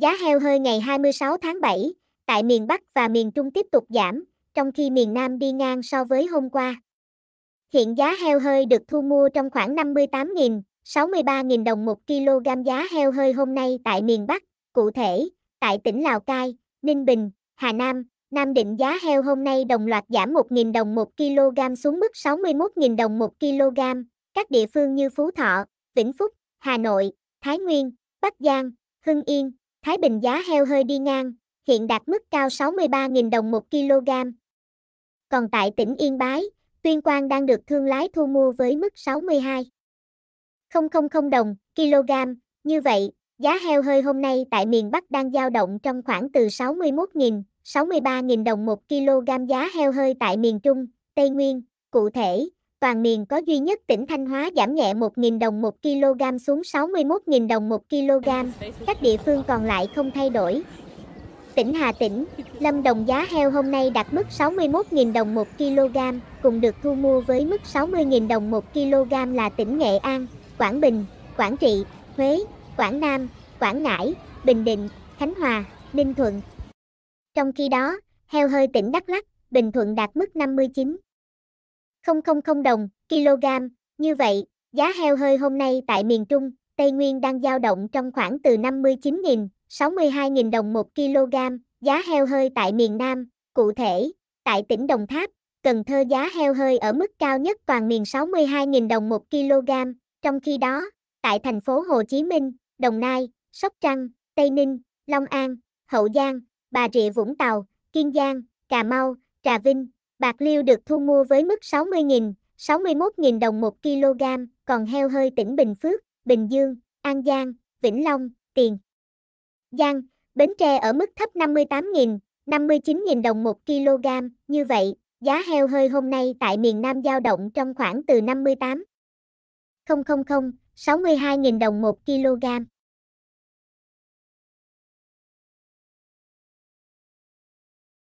Giá heo hơi ngày 26 tháng 7 tại miền Bắc và miền Trung tiếp tục giảm, trong khi miền Nam đi ngang so với hôm qua. Hiện giá heo hơi được thu mua trong khoảng 58.000, 63.000 đồng 1 kg giá heo hơi hôm nay tại miền Bắc, cụ thể, tại tỉnh Lào Cai, Ninh Bình, Hà Nam, Nam Định giá heo hôm nay đồng loạt giảm 1.000 đồng 1 kg xuống mức 61.000 đồng 1 kg. Các địa phương như Phú Thọ, Vĩnh Phúc, Hà Nội, Thái Nguyên, Bắc Giang, Hưng Yên, Thái Bình giá heo hơi đi ngang, hiện đạt mức cao 63.000 đồng 1 kg. Còn tại tỉnh Yên Bái, tuyên quang đang được thương lái thu mua với mức 62. 000 đồng kg. Như vậy, giá heo hơi hôm nay tại miền Bắc đang dao động trong khoảng từ 61.000, 63.000 đồng 1 kg giá heo hơi tại miền Trung, Tây Nguyên, cụ thể toàn miền có duy nhất tỉnh Thanh Hóa giảm nhẹ 1.000 đồng 1 kg xuống 61.000 đồng 1 kg, các địa phương còn lại không thay đổi. Tỉnh Hà Tĩnh, Lâm Đồng giá heo hôm nay đạt mức 61.000 đồng 1 kg, cùng được thu mua với mức 60.000 đồng 1 kg là tỉnh Nghệ An, Quảng Bình, Quảng Trị, Huế, Quảng Nam, Quảng Ngãi, Bình Định, Khánh Hòa, Ninh Thuận. Trong khi đó, heo hơi tỉnh Đắk Lắk, Bình Thuận đạt mức 59, 000 đồng kg. Như vậy, giá heo hơi hôm nay tại miền Trung, Tây Nguyên đang dao động trong khoảng từ 59.000, 62.000 đồng 1 kg. Giá heo hơi tại miền Nam, cụ thể, tại tỉnh Đồng Tháp, Cần Thơ giá heo hơi ở mức cao nhất toàn miền 62.000 đồng 1 kg, trong khi đó, tại thành phố Hồ Chí Minh, Đồng Nai, Sóc Trăng, Tây Ninh, Long An, Hậu Giang, Bà Rịa Vũng Tàu, Kiên Giang, Cà Mau, Trà Vinh, Bạc liêu được thu mua với mức 60.000, 61.000 đồng 1 kg, còn heo hơi tỉnh Bình Phước, Bình Dương, An Giang, Vĩnh Long, Tiền. Giang, Bến Tre ở mức thấp 58.000, 59.000 đồng 1 kg, như vậy, giá heo hơi hôm nay tại miền Nam dao động trong khoảng từ 58 000, 62.000 đồng 1 kg.